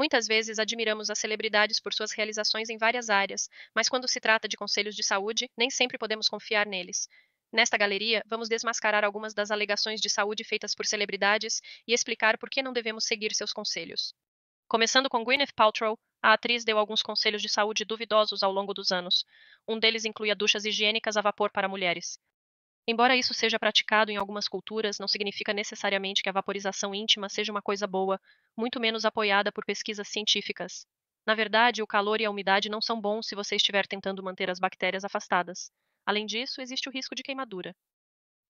Muitas vezes admiramos as celebridades por suas realizações em várias áreas, mas quando se trata de conselhos de saúde, nem sempre podemos confiar neles. Nesta galeria, vamos desmascarar algumas das alegações de saúde feitas por celebridades e explicar por que não devemos seguir seus conselhos. Começando com Gwyneth Paltrow, a atriz deu alguns conselhos de saúde duvidosos ao longo dos anos. Um deles inclui duchas higiênicas a vapor para mulheres. Embora isso seja praticado em algumas culturas, não significa necessariamente que a vaporização íntima seja uma coisa boa, muito menos apoiada por pesquisas científicas. Na verdade, o calor e a umidade não são bons se você estiver tentando manter as bactérias afastadas. Além disso, existe o risco de queimadura.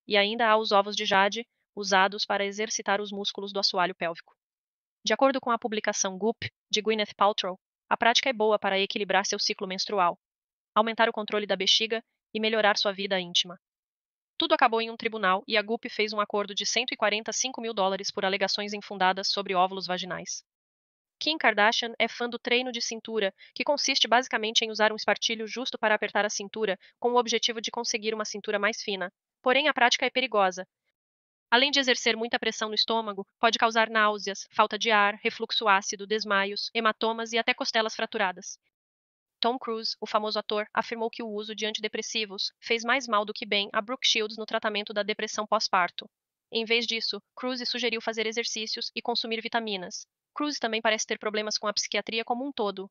E ainda há os ovos de jade, usados para exercitar os músculos do assoalho pélvico. De acordo com a publicação Goop, de Gwyneth Paltrow, a prática é boa para equilibrar seu ciclo menstrual, aumentar o controle da bexiga e melhorar sua vida íntima. Tudo acabou em um tribunal e a GUP fez um acordo de 145 mil dólares por alegações infundadas sobre óvulos vaginais. Kim Kardashian é fã do treino de cintura, que consiste basicamente em usar um espartilho justo para apertar a cintura, com o objetivo de conseguir uma cintura mais fina. Porém, a prática é perigosa. Além de exercer muita pressão no estômago, pode causar náuseas, falta de ar, refluxo ácido, desmaios, hematomas e até costelas fraturadas. Tom Cruise, o famoso ator, afirmou que o uso de antidepressivos fez mais mal do que bem a Brooke Shields no tratamento da depressão pós-parto. Em vez disso, Cruise sugeriu fazer exercícios e consumir vitaminas. Cruise também parece ter problemas com a psiquiatria como um todo.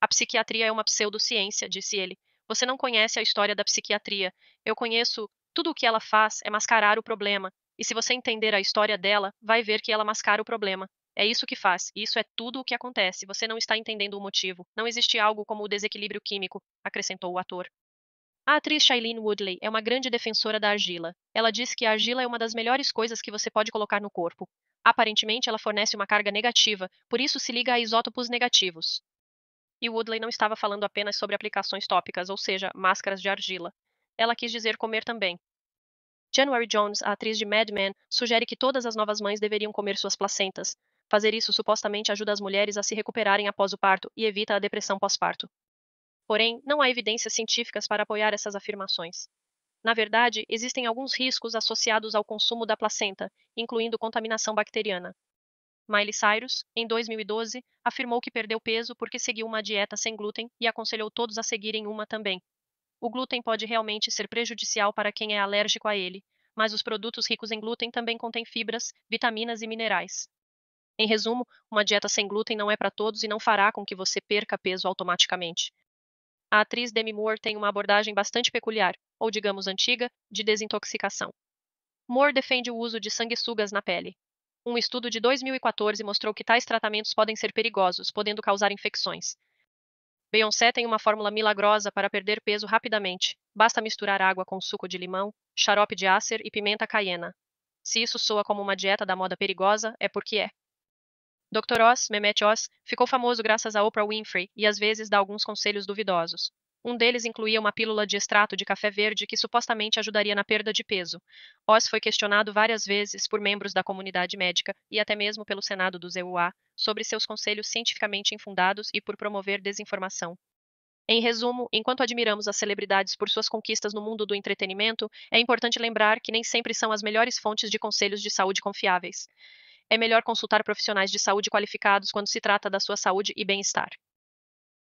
A psiquiatria é uma pseudociência, disse ele. Você não conhece a história da psiquiatria. Eu conheço. Tudo o que ela faz é mascarar o problema. E se você entender a história dela, vai ver que ela mascara o problema. É isso que faz, isso é tudo o que acontece. Você não está entendendo o motivo. Não existe algo como o desequilíbrio químico, acrescentou o ator. A atriz Shailene Woodley é uma grande defensora da argila. Ela diz que a argila é uma das melhores coisas que você pode colocar no corpo. Aparentemente, ela fornece uma carga negativa, por isso se liga a isótopos negativos. E Woodley não estava falando apenas sobre aplicações tópicas, ou seja, máscaras de argila. Ela quis dizer comer também. January Jones, a atriz de Mad Men, sugere que todas as novas mães deveriam comer suas placentas, Fazer isso supostamente ajuda as mulheres a se recuperarem após o parto e evita a depressão pós-parto. Porém, não há evidências científicas para apoiar essas afirmações. Na verdade, existem alguns riscos associados ao consumo da placenta, incluindo contaminação bacteriana. Miley Cyrus, em 2012, afirmou que perdeu peso porque seguiu uma dieta sem glúten e aconselhou todos a seguirem uma também. O glúten pode realmente ser prejudicial para quem é alérgico a ele, mas os produtos ricos em glúten também contêm fibras, vitaminas e minerais. Em resumo, uma dieta sem glúten não é para todos e não fará com que você perca peso automaticamente. A atriz Demi Moore tem uma abordagem bastante peculiar, ou digamos antiga, de desintoxicação. Moore defende o uso de sanguessugas na pele. Um estudo de 2014 mostrou que tais tratamentos podem ser perigosos, podendo causar infecções. Beyoncé tem uma fórmula milagrosa para perder peso rapidamente. Basta misturar água com suco de limão, xarope de ácer e pimenta caiena. Se isso soa como uma dieta da moda perigosa, é porque é. Dr. Oz, Mehmet Oz, ficou famoso graças a Oprah Winfrey e às vezes dá alguns conselhos duvidosos. Um deles incluía uma pílula de extrato de café verde que supostamente ajudaria na perda de peso. Oz foi questionado várias vezes por membros da comunidade médica e até mesmo pelo Senado do ZUA sobre seus conselhos cientificamente infundados e por promover desinformação. Em resumo, enquanto admiramos as celebridades por suas conquistas no mundo do entretenimento, é importante lembrar que nem sempre são as melhores fontes de conselhos de saúde confiáveis é melhor consultar profissionais de saúde qualificados quando se trata da sua saúde e bem-estar.